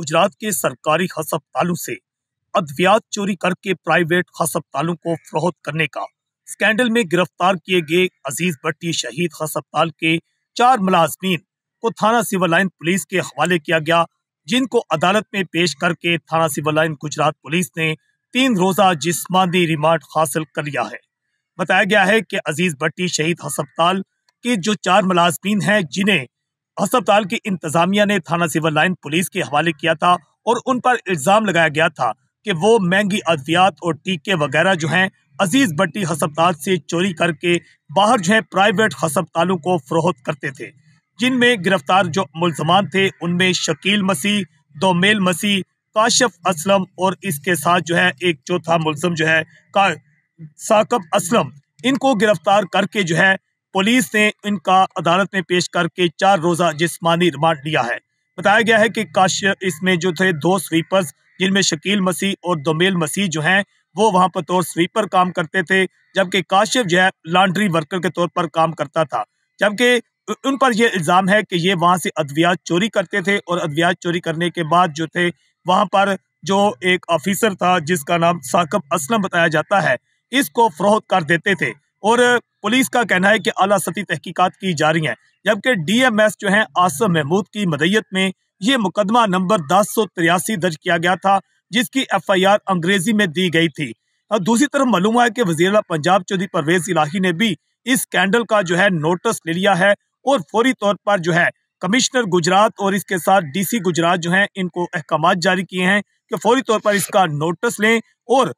गुजरात के सरकारी अस्पतालों से अद्वियात चोरी करके प्राइवेट अस्पतालों को फरोहत करने का स्कैंडल में गिरफ्तार किए गए अजीज भट्टी शहीद अस्पताल के चार मुलाजमीन को थाना सिविल लाइन पुलिस के हवाले किया गया जिनको अदालत में पेश करके थाना सिविल लाइन गुजरात पुलिस ने तीन रोजा जिसमानी रिमांड हासिल कर लिया है बताया गया है कि अजीज भट्टी शहीद अस्पताल के जो चार मुलाजमीन हैं जिन्हें अस्पताल की इंतजामिया ने थाना सिविल लाइन पुलिस के हवाले किया था और उन पर इल्जाम लगाया गया था कि वो महंगी अद्वियात और टीके वगैरह जो हैं अजीज भट्टी हस्पताल से चोरी करके बाहर जो है प्राइवेट हस्पतालों को फरोहत करते थे जिनमें गिरफ्तार जो मुलजमान थे उनमें शकील मसीह दोमेल मसीह काशफ असलम और इसके साथ जो है एक चौथा मुलजम जो है का साकब असलम इनको गिरफ्तार करके जो है पुलिस ने इनका अदालत में पेश करके चार रोजा जिसमानी रिमांड लिया है बताया गया है कि काश इसमें जो थे दो स्वीपर्स जिनमें शकील मसीह और दोमेल मसीह जो हैं वो वहां पर तौर स्वीपर काम करते थे जबकि काश्यप जो है लॉन्ड्री वर्कर के तौर पर काम करता था जबकि उन पर यह इल्ज़ाम है कि ये वहां से अद्वियात चोरी करते थे और अद्वियात चोरी करने के बाद जो थे वहां पर जो एक ऑफिसर था जिसका नाम साकब असलम बताया जाता है इसको फरोख कर देते थे और पुलिस का कहना है कि अला सती तहकीकत की जा रही है जबकि डीएमएस जो है आसम महमूद की मदैयत में ये मुकदमा नंबर दस सौ तिरासी दर्ज किया गया था जिसकी एफआईआर अंग्रेजी में दी गई थी और दूसरी तरफ मालूम हुआ है कि वजीर पंजाब चौधरी परवेज इलाही ने भी इस स्कैंडल का जो है नोटिस ले लिया है और फौरी तौर पर जो है कमिश्नर गुजरात और इसके साथ डीसी गुजरात जो है इनको अहकाम जारी किए हैं कि फौरी तौर पर इसका नोटिस लें और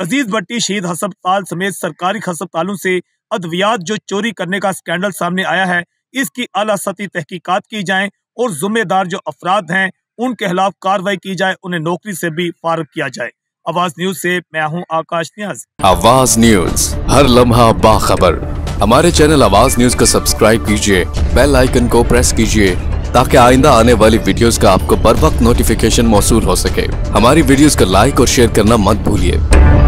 अजीज भट्टी शहीद हस्पताल समेत सरकारी हस्पतालों से अद्वियात जो चोरी करने का स्कैंडल सामने आया है इसकी अला सती तहकीकत की जाए और जुम्मेदार जो अफराद हैं उनके खिलाफ कार्रवाई की जाए उन्हें नौकरी से भी फारग किया जाए आवाज न्यूज से मैं हूं आकाश न्याज आवाज न्यूज हर लम्हा बाखबर हमारे चैनल आवाज न्यूज को सब्सक्राइब कीजिए बेल आइकन को प्रेस कीजिए ताकि आइंदा आने वाली वीडियोस का आपको बर वक्त नोटिफिकेशन मौसू हो सके हमारी वीडियोस को लाइक और शेयर करना मत भूलिए